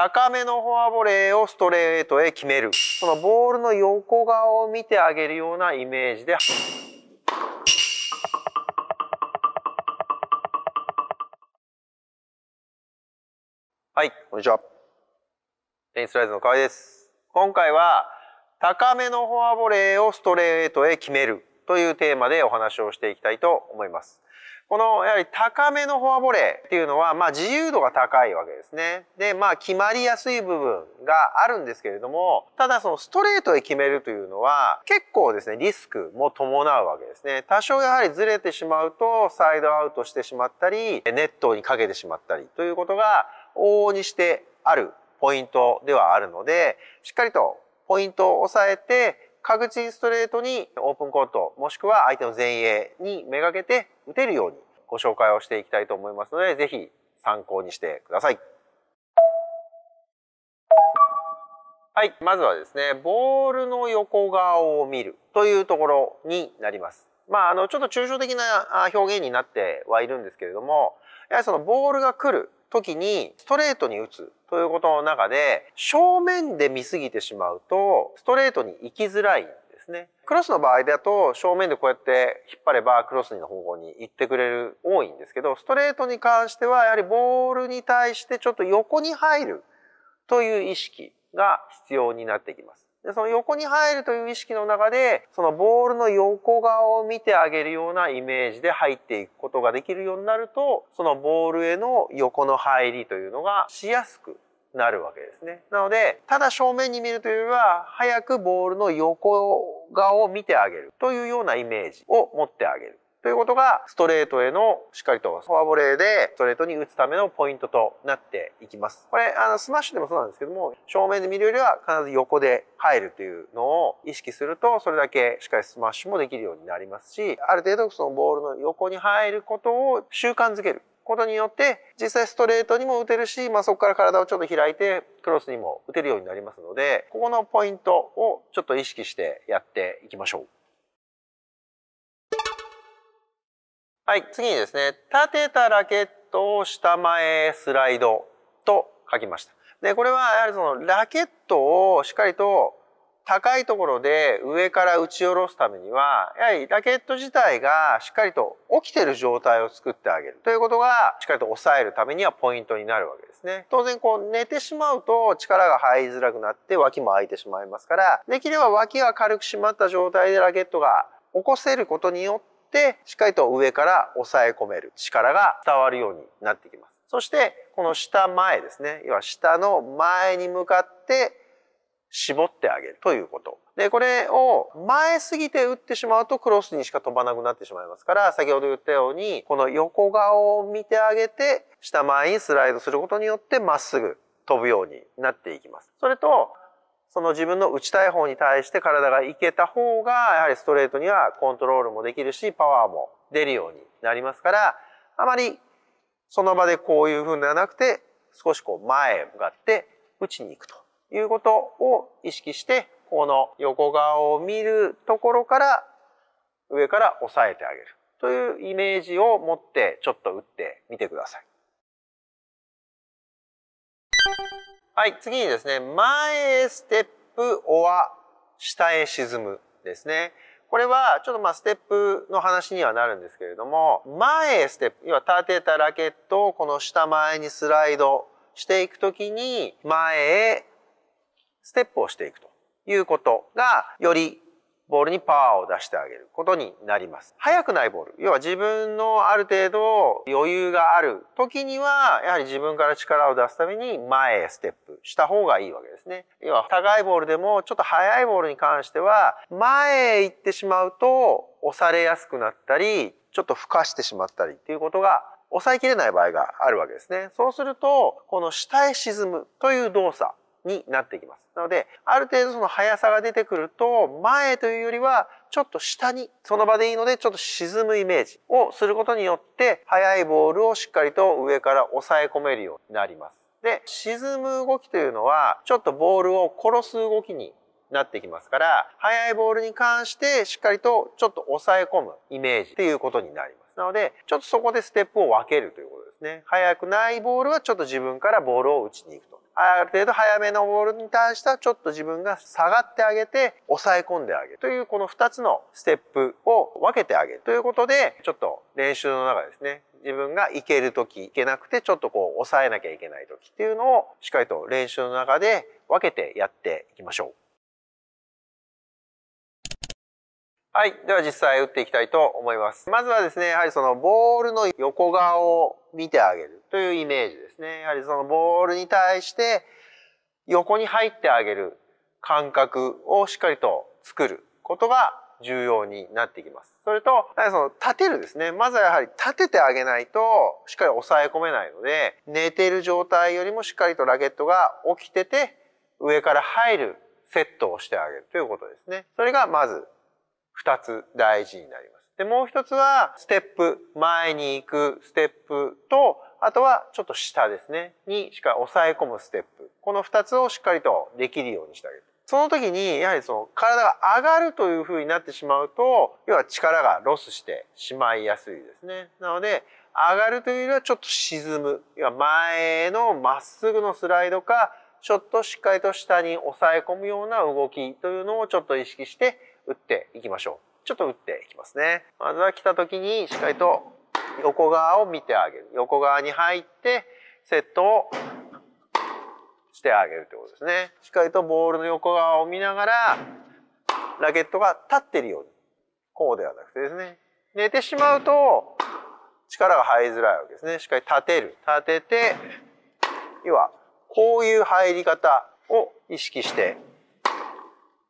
高めのフォアボレーをストレートへ決める。そのボールの横側を見てあげるようなイメージで。はい、こんにちは。テニスライズの河合です。今回は、高めのフォアボレーをストレートへ決めるというテーマでお話をしていきたいと思います。このやはり高めのフォアボレーっていうのは、まあ、自由度が高いわけですね。で、まあ、決まりやすい部分があるんですけれども、ただそのストレートで決めるというのは、結構ですね、リスクも伴うわけですね。多少やはりずれてしまうと、サイドアウトしてしまったり、ネットにかけてしまったりということが、往々にしてあるポイントではあるので、しっかりとポイントを押さえて、確実ストレートにオープンコートもしくは相手の前衛にめがけて打てるようにご紹介をしていきたいと思いますので是非参考にしてください。はい、まずはですね、ボールの横顔を見るというところになります。まあ、あの、ちょっと抽象的な表現になってはいるんですけれども、やはりそのボールが来る時にストレートに打つということの中で正面で見すぎてしまうとストレートに行きづらいんですね。クロスの場合だと正面でこうやって引っ張ればクロスの方向に行ってくれる多いんですけどストレートに関してはやはりボールに対してちょっと横に入るという意識が必要になってきます。で、その横に入るという意識の中で、そのボールの横側を見てあげるようなイメージで入っていくことができるようになると、そのボールへの横の入りというのがしやすくなるわけですね。なので、ただ正面に見るというよりは、早くボールの横側を見てあげるというようなイメージを持ってあげる。ということがストレートへのしっかりとフォアボレーでストレートに打つためのポイントとなっていきます。これあのスマッシュでもそうなんですけども正面で見るよりは必ず横で入るというのを意識するとそれだけしっかりスマッシュもできるようになりますしある程度そのボールの横に入ることを習慣づけることによって実際ストレートにも打てるし、まあ、そこから体をちょっと開いてクロスにも打てるようになりますのでここのポイントをちょっと意識してやっていきましょう。はい、次にですね、立てたラケットを下前スライドと書きました。で、これはやはりそのラケットをしっかりと高いところで上から打ち下ろすためには、やはりラケット自体がしっかりと起きてる状態を作ってあげるということが、しっかりと抑えるためにはポイントになるわけですね。当然こう寝てしまうと力が入りづらくなって脇も開いてしまいますから、できれば脇が軽く締まった状態でラケットが起こせることによって、ってしっかりと上から押さえ込める力が伝わるようになってきますそしてこの下前ですね要は下の前に向かって絞ってあげるということでこれを前すぎて打ってしまうとクロスにしか飛ばなくなってしまいますから先ほど言ったようにこの横顔を見てあげて下前にスライドすることによってまっすぐ飛ぶようになっていきます。それとその自分の打ちたい方に対して体がいけた方が、やはりストレートにはコントロールもできるし、パワーも出るようになりますから、あまりその場でこういう風ではなくて、少しこう前へ向かって打ちに行くということを意識して、この横顔を見るところから上から押さえてあげるというイメージを持ってちょっと打ってみてください。はい、次にですね、前へステップ、おア、下へ沈むですね。これは、ちょっとまあ、ステップの話にはなるんですけれども、前へステップ、要は立てたラケットをこの下前にスライドしていくときに、前へステップをしていくということが、よりボールにパワーを出してあげることになります。速くないボール、要は自分のある程度余裕がある時には、やはり自分から力を出すために前へステップした方がいいわけですね。要は高いボールでもちょっと速いボールに関しては、前へ行ってしまうと押されやすくなったり、ちょっと孵化してしまったりっていうことが抑えきれない場合があるわけですね。そうすると、この下へ沈むという動作になってきます。なので、ある程度その速さが出てくると、前というよりは、ちょっと下に、その場でいいので、ちょっと沈むイメージをすることによって、速いボールをしっかりと上から抑え込めるようになります。で、沈む動きというのは、ちょっとボールを殺す動きになってきますから、速いボールに関してしっかりとちょっと抑え込むイメージっていうことになります。なので、ちょっとそこでステップを分けるということですね。速くないボールはちょっと自分からボールを打ちに行くと。ある程度早めのボールに対してはちょっと自分が下がってあげて抑え込んであげるというこの2つのステップを分けてあげるということでちょっと練習の中ですね自分がいける時いけなくてちょっとこう抑えなきゃいけない時っていうのをしっかりと練習の中で分けてやっていきましょう。はい。では実際打っていきたいと思います。まずはですね、やはりそのボールの横側を見てあげるというイメージですね。やはりそのボールに対して横に入ってあげる感覚をしっかりと作ることが重要になってきます。それと、その立てるですね。まずはやはり立ててあげないとしっかり抑え込めないので、寝ている状態よりもしっかりとラケットが起きてて上から入るセットをしてあげるということですね。それがまず2つ大事になります。で、もう一つは、ステップ、前に行くステップと、あとはちょっと下ですね、にしっかり抑え込むステップ。この二つをしっかりとできるようにしてあげる。その時に、やはりその体が上がるという風になってしまうと、要は力がロスしてしまいやすいですね。なので、上がるというよりはちょっと沈む。要は前のまっすぐのスライドか、ちょっとしっかりと下に抑え込むような動きというのをちょっと意識して打っていきましょう。ちょっと打っていきますね。まずは来た時にしっかりと横側を見てあげる。横側に入ってセットをしてあげるってことですね。しっかりとボールの横側を見ながらラケットが立ってるように。こうではなくてですね。寝てしまうと力が入りづらいわけですね。しっかり立てる。立てて、要はこういう入り方を意識して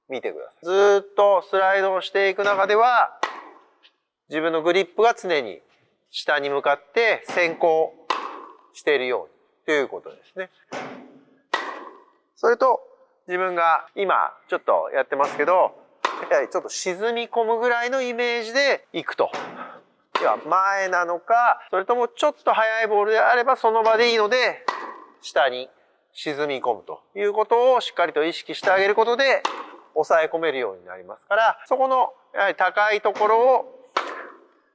見てください。ずっとスライドをしていく中では、自分のグリップが常に下に向かって先行しているようにということですね。それと、自分が今ちょっとやってますけど、ちょっと沈み込むぐらいのイメージでいくと。では前なのか、それともちょっと速いボールであればその場でいいので、下に沈み込むということをしっかりと意識してあげることで、抑え込めるようになりますからそこのやはり高いところを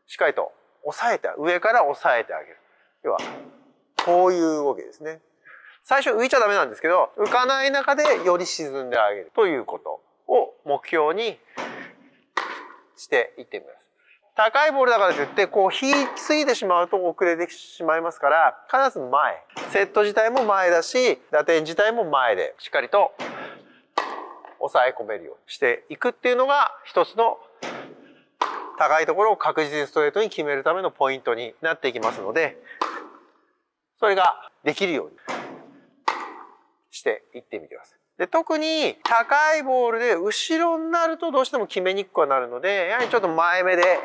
しっかりと押さえて上から押さえてあげる要はこういう動きですね最初浮いちゃダメなんですけど浮かない中でより沈んであげるということを目標にしていってみます高いボールだからといってこう引きすぎてしまうと遅れてしまいますから必ず前セット自体も前だし打点自体も前でしっかりと抑え込めるようにしていくっていうのが一つの高いところを確実にストレートに決めるためのポイントになっていきますのでそれができるようにしていってみてください。で特に高いボールで後ろになるとどうしても決めにくくはなるのでやはりちょっと前目で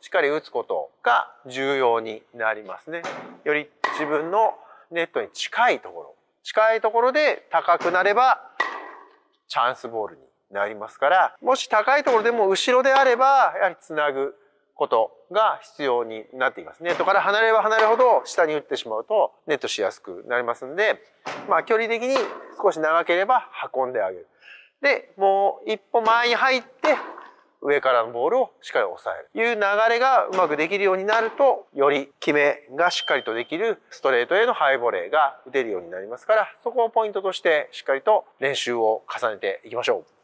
しっかり打つことが重要になりますね。より自分のネットに近いところ近いところで高くなればチャンスボールになりますから、もし高いところでも後ろであれば、やはりつなぐことが必要になっています。ネットから離れれば離れるほど下に打ってしまうとネットしやすくなりますんで、まあ距離的に少し長ければ運んであげる。で、もう一歩前に入って上からのボールをしっかり抑えるという流れがうまくできるようになると、より決めがしっかりとできるストレートへのハイボレーが打てるようになりますから、そこをポイントとしてしっかりと練習を重ねていきましょう。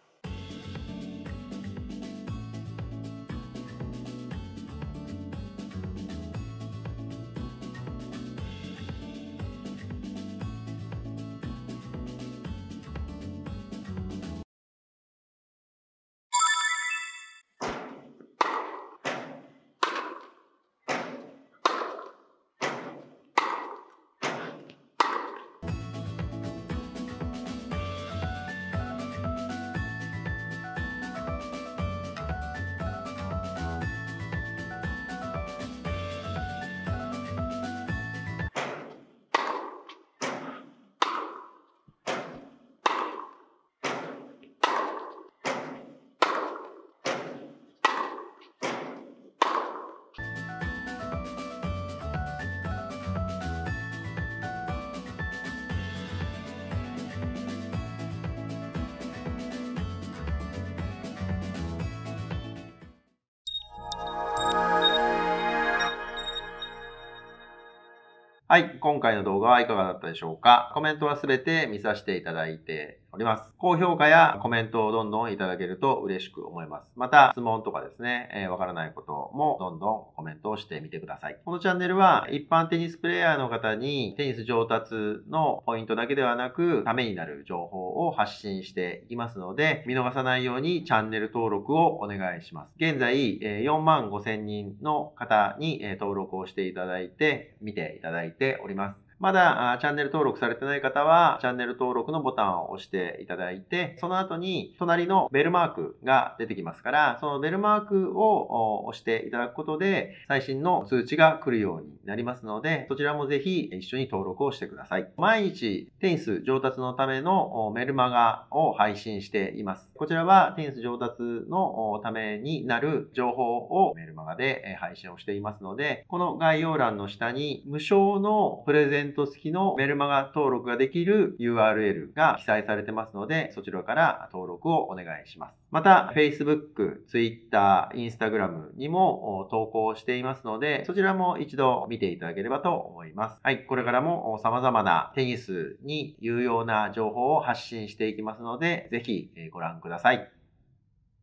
はい、今回の動画はいかがだったでしょうかコメントはすべて見させていただいて、おります。高評価やコメントをどんどんいただけると嬉しく思います。また、質問とかですね、えー、わからないこともどんどんコメントをしてみてください。このチャンネルは一般テニスプレイヤーの方にテニス上達のポイントだけではなく、ためになる情報を発信していきますので、見逃さないようにチャンネル登録をお願いします。現在、4万5 0人の方に登録をしていただいて、見ていただいております。まだチャンネル登録されてない方は、チャンネル登録のボタンを押していただいて、その後に隣のベルマークが出てきますから、そのベルマークを押していただくことで、最新の通知が来るようになりますので、そちらもぜひ一緒に登録をしてください。毎日テニス上達のためのメルマガを配信しています。こちらはテニス上達のためになる情報をメルマガで配信をしていますので、この概要欄の下に無償のプレゼンント付きのメルマガ登録ができる URL が記載されてますので、そちらから登録をお願いします。また、Facebook、Twitter、Instagram にも投稿していますので、そちらも一度見ていただければと思います。はい、これからも様々なテニスに有用な情報を発信していきますので、ぜひご覧ください。